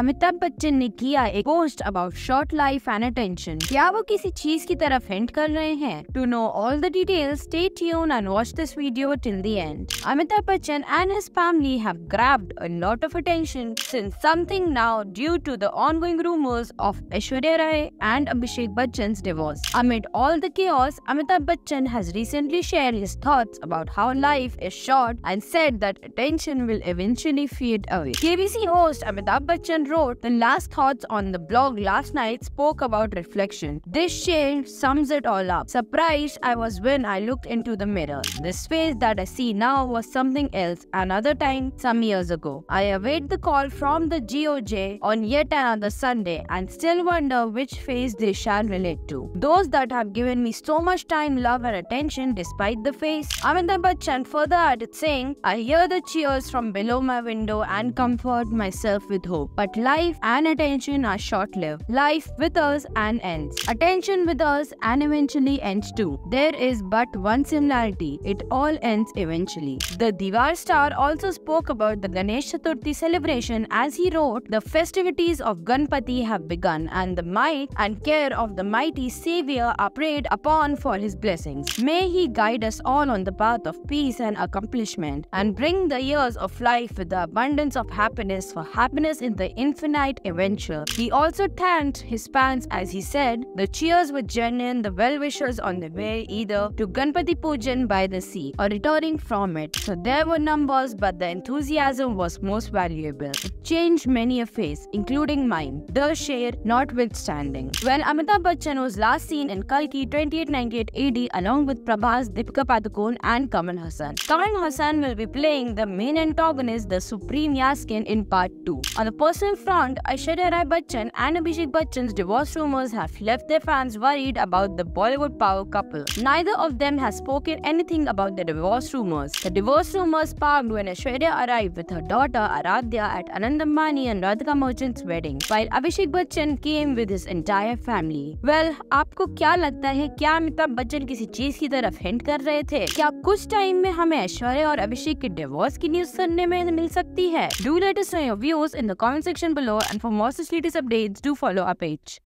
अमिताभ बच्चन ने किया एक post about short life and attention क्या वो किसी चीज की तरफ हिंट कर रहे हैं to know all the details stay tune and watch this video till the end Amitabh Bachchan and his family have grabbed a lot of attention since something now due to the ongoing rumours of Aishwarya Rai and Abhishek divorce. Amid all the chaos, Amitabh Bachchan has recently shared his thoughts about how life is short and said that attention will eventually fade away. KBC host Amitabh Bachchan wrote, The last thoughts on the blog last night spoke about reflection. This shade sums it all up. Surprised I was when I looked into the mirror. This face that I see now was something else another time some years ago. I await the call from the GOJ on yet another Sunday and still wonder which face they shall relate to. Those that have given me so much time, love and attention despite the face. Amitabh Bachchan further added saying, I hear the cheers from below my window and comfort myself with hope. But that life and attention are short lived. Life with us and ends. Attention with us and eventually ends too. There is but one similarity it all ends eventually. The Diwar star also spoke about the Ganesh Chaturthi celebration as he wrote, The festivities of Ganpati have begun, and the might and care of the mighty Savior are prayed upon for his blessings. May he guide us all on the path of peace and accomplishment, and bring the years of life with the abundance of happiness, for happiness in the infinite adventure. He also thanked his fans as he said, The cheers were genuine, the well wishers on the way either to Ganpati Pujan by the sea or returning from it. So there were numbers, but the enthusiasm was most valuable. It changed many a face, including mine, the share notwithstanding. When Amitabh Bachchan was last seen in Kalki 2898 AD along with Prabhas, Deepika Padukone and Kamal Hassan. Kamal Hassan will be playing the main antagonist, the Supreme Yaskin in part 2. On the personal on front, Aishwarya Rai Bachchan and Abhishek Bachchan's divorce rumors have left their fans worried about the Bollywood power couple. Neither of them has spoken anything about the divorce rumors. The divorce rumors sparked when Aishwarya arrived with her daughter Aradhya at Anandamani and Radhika Merchant's wedding, while Abhishek Bachchan came with his entire family. Well, आपको क्या लगता है क्या अमिताभ बच्चन किसी चीज की तरफ hint कर रहे थे क्या कुछ टाइम में हमें ऐश्वर्या और अभिषेक के डिवोर्स की न्यूज सुनने में मिल सकती है do let us your views in the comment section section below and for more facilities updates, do follow our page.